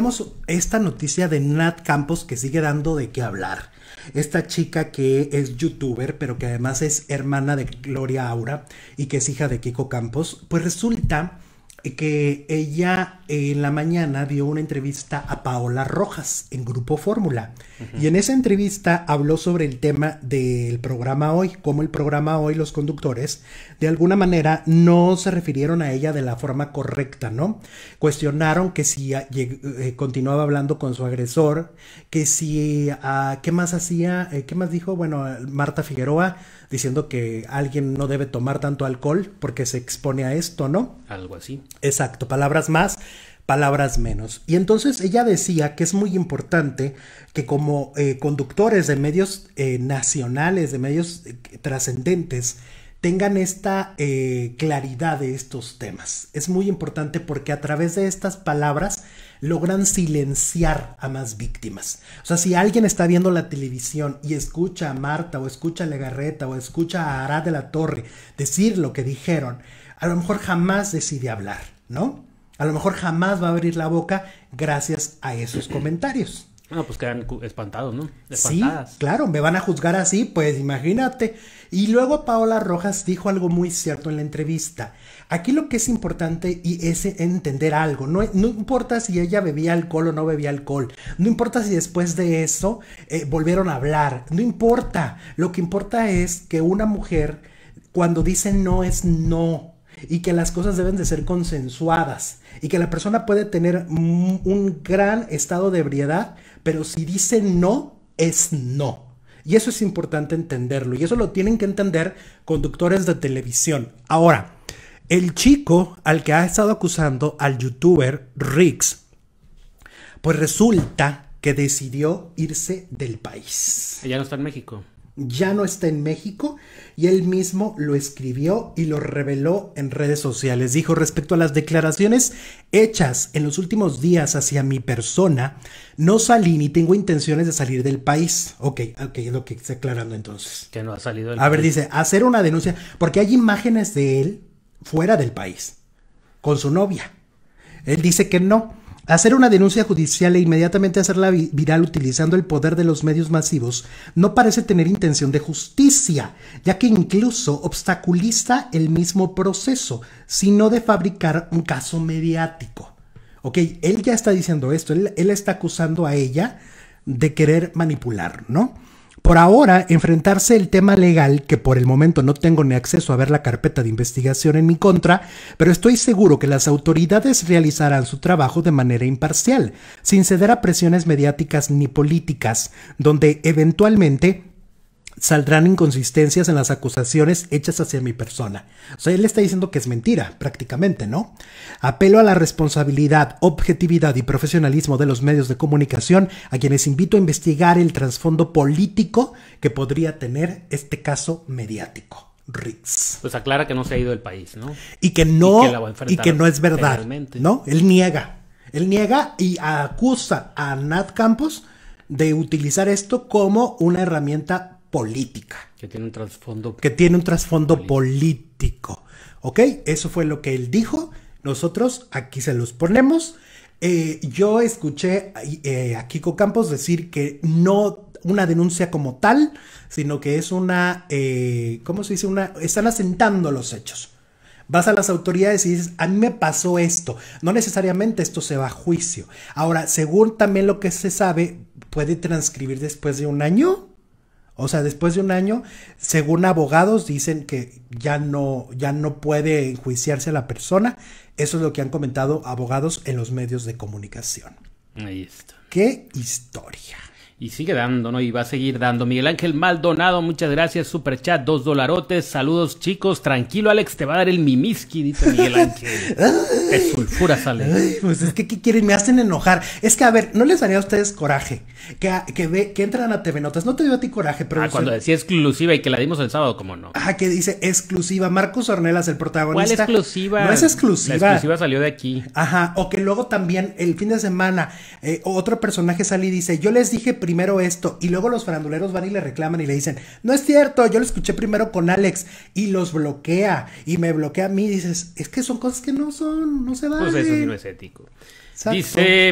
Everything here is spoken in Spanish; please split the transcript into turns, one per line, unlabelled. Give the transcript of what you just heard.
Tenemos esta noticia de Nat Campos que sigue dando de qué hablar. Esta chica que es youtuber, pero que además es hermana de Gloria Aura y que es hija de Kiko Campos, pues resulta que ella eh, en la mañana dio una entrevista a Paola Rojas en Grupo Fórmula. Y en esa entrevista habló sobre el tema del programa hoy, cómo el programa hoy los conductores de alguna manera no se refirieron a ella de la forma correcta, ¿no? Cuestionaron que si eh, eh, continuaba hablando con su agresor, que si, ah, ¿qué más hacía? ¿Qué más dijo? Bueno, Marta Figueroa diciendo que alguien no debe tomar tanto alcohol porque se expone a esto, ¿no? Algo así. Exacto, palabras más, palabras menos. Y entonces ella decía que es muy importante que como eh, conductores de medios eh, nacionales, de medios eh, trascendentes, tengan esta claridad de estos temas. Es muy importante porque a través de estas palabras logran silenciar a más víctimas. O sea, si alguien está viendo la televisión y escucha a Marta o escucha a Legarreta o escucha a Ara de la Torre decir lo que dijeron, a lo mejor jamás decide hablar, ¿no? A lo mejor jamás va a abrir la boca gracias a esos comentarios. Bueno, pues quedan espantados, ¿no? Sí, claro, me van a juzgar así, pues imagínate. Y luego Paola Rojas dijo algo muy cierto en la entrevista. Aquí lo que es importante y es entender algo. No, no importa si ella bebía alcohol o no bebía alcohol. No importa si después de eso eh, volvieron a hablar. No importa. Lo que importa es que una mujer cuando dice no es no y que las cosas deben de ser consensuadas y que la persona puede tener un gran estado de ebriedad, pero si dice no, es no. Y eso es importante entenderlo y eso lo tienen que entender conductores de televisión. Ahora, el chico al que ha estado acusando al youtuber Rix, pues resulta que decidió irse del país. Ella no está en México ya no está en México y él mismo lo escribió y lo reveló en redes sociales. Dijo respecto a las declaraciones hechas en los últimos días hacia mi persona, no salí ni tengo intenciones de salir del país. Ok, ok, es lo que está aclarando entonces. Que no ha salido A ver, dice, hacer una denuncia, porque hay imágenes de él fuera del país, con su novia. Él dice que no, Hacer una denuncia judicial e inmediatamente hacerla viral utilizando el poder de los medios masivos no parece tener intención de justicia, ya que incluso obstaculiza el mismo proceso, sino de fabricar un caso mediático. Ok, él ya está diciendo esto, él, él está acusando a ella de querer manipular, ¿no? Por ahora, enfrentarse el tema legal, que por el momento no tengo ni acceso a ver la carpeta de investigación en mi contra, pero estoy seguro que las autoridades realizarán su trabajo de manera imparcial, sin ceder a presiones mediáticas ni políticas, donde eventualmente saldrán inconsistencias en las acusaciones hechas hacia mi persona. O sea, él está diciendo que es mentira, prácticamente, ¿no? Apelo a la responsabilidad, objetividad y profesionalismo de los medios de comunicación, a quienes invito a investigar el trasfondo político que podría tener este caso mediático. Ritz. Pues aclara que no se ha ido del país, ¿no? Y que no, y que, no es verdad, ¿no? Él niega. Él niega y acusa a Nat Campos de utilizar esto como una herramienta política. Que tiene un trasfondo. Que tiene un trasfondo político. ¿Ok? Eso fue lo que él dijo. Nosotros aquí se los ponemos. Eh, yo escuché eh, a Kiko Campos decir que no una denuncia como tal, sino que es una, eh, ¿cómo se dice? Una, están asentando los hechos. Vas a las autoridades y dices, a mí me pasó esto. No necesariamente esto se va a juicio. Ahora, según también lo que se sabe, puede transcribir después de un año, o sea, después de un año, según abogados, dicen que ya no, ya no puede enjuiciarse a la persona. Eso es lo que han comentado abogados en los medios de comunicación. Ahí está. ¡Qué historia! Y sigue dando, ¿no? Y va a seguir dando. Miguel Ángel Maldonado, muchas gracias. Super chat, dos dolarotes. Saludos, chicos. Tranquilo, Alex, te va a dar el mimiski, dice Miguel Ángel. Es sulfura sale. pues es que, ¿qué quieren? Me hacen enojar. Es que, a ver, ¿no les daría a ustedes coraje? Que, ve, que entran a TV Notas. No te dio a ti coraje, pero. Ah, cuando decía exclusiva y que la dimos el sábado, ¿cómo no? Ah, que dice exclusiva. Marcos Ornelas, el protagonista. ¿Cuál exclusiva? No es exclusiva. La exclusiva salió de aquí. Ajá. O que luego también el fin de semana eh, otro personaje sale y dice: Yo les dije primero primero esto y luego los faranduleros van y le reclaman y le dicen, no es cierto, yo lo escuché primero con Alex y los bloquea y me bloquea a mí dices, es que son cosas que no son, no se van. Pues eso no es ético.
Dice